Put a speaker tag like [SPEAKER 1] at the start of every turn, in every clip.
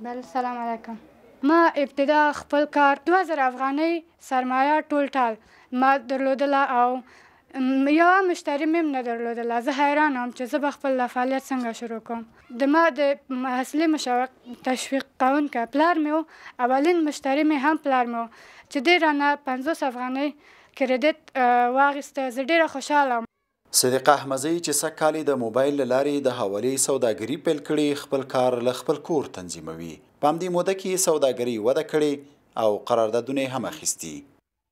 [SPEAKER 1] بل سلام علیکم ما ابتدا خپل کار 2000 افغانۍ سرمایه ټول ټال ما درلودله او یو مشتری مم نه درلودله زه حیران هم چې زه به خپل فعالیت څنګه شروع کوم د ما د محصلې مشوق تشویق کوونکی پلار مې و اولین مشتری مې هم پلار مې و چې دی رانه پنځوس افغانۍ کریډیټ واغېسته زه ډېره خوشحاله
[SPEAKER 2] صدیق احمدزی چې سکالي د موبایل لارې د حوالې سوداګری پیل کړي خپل کار له خپل کور تنظیموي پام دې موده کې سوداګری وده کړي او قراردادونه هم اخیستي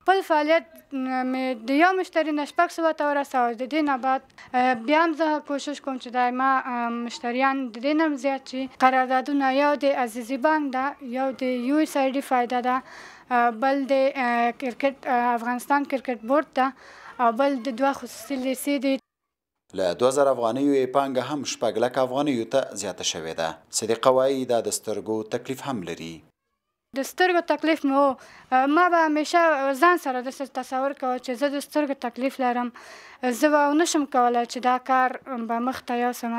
[SPEAKER 1] خپل فعالیت مې د یو مشتری نه شپږ سوه ته ورسوه د دې نه بعد بیا هم زه کوشش کوم چې دایما مشتریان د دې نه زیات چې قراردادونه یو د عزیزي بانک ده یو د یو ایس آی ډي فایده ده بل د کرکټ افغانستان کرکټ بورډ ده او بل د دوه خصوصي لیسې دي
[SPEAKER 2] له 2000 افغانیو یې پانګه هم شپږ لک افغانیو ته زیاته شوې ده صدیقه وایي دا د سترګو تکلیف هم لري
[SPEAKER 1] د سترګو تکلیف مو ما به همیشه ځان سره د تصور کوم چې زه د سترګو تکلیف لرم زه به نشم کولای چې دا کار به مخ ته یوسم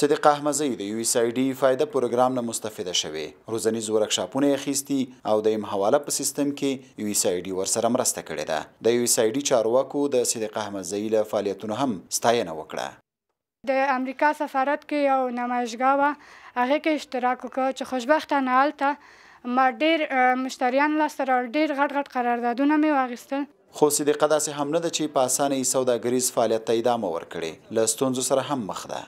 [SPEAKER 2] صدیق احمدزی د یو ایس آی ډی فایده پروګرام نه مستفیده شوې روزنیز ورکشاپونه یې اخیستي او د ایم حواله په سیستم کې یو ایس آی ډی ورسره مرسته کړې ده د یو ایس آی ډی چارواکو د صدیق احمدزی له فعالیتونو هم ستاینه وکړه
[SPEAKER 1] د امریکا سفارت کې یو نمایشګاه وه هغې کې اشتراک وکړ چې خوشبختانه هلته ما ډېر مشتریان لاسته راوړل ډېر غټ غټ قراردادونه مې واغېستل
[SPEAKER 2] خو صدیقه داسې هم نه ده چې په اسانۍ سوداګریز فعالیت ته ادامه ورکړي له ستونزو سره هم مخ ده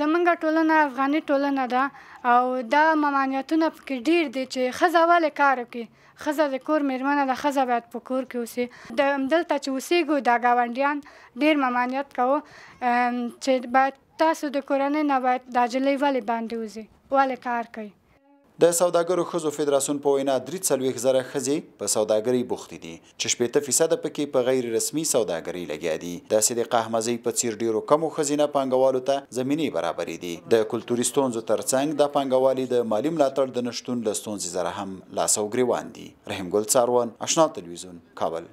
[SPEAKER 1] زمونږ ټولنه افغاني ټولنه ده او دا ممانعتونه پکې ډیر دي چې ښځه ولې کار وکړي ښځه د کور میرمنه ده ښځه باید په کور کې اوسي د همدلته چې اوسېږو دا ګاونډیان ډیر ممانعت کوو چې باید تاسو د کورنۍ نه باید دا جلۍ ولې باندې وځي ولې کار کوي
[SPEAKER 2] د سوداګرو خزو فدراسیون په وینا 33000 خزي په سوداګري بوختي دي چې 80% پکې په غیر رسمي سوداګري لګیا دي د صدیق احمدزي په چیر ډیرو کمو خزینه پانګوالو ته زمینی برابرې دي د کلتوري ستونزو ترڅنګ د پانګوالي د مالی ملاتړ د نشټون له ستونزې سره هم لاسو ګریوان دي رحیم ګل څاروان آشنا تلویزیون کابل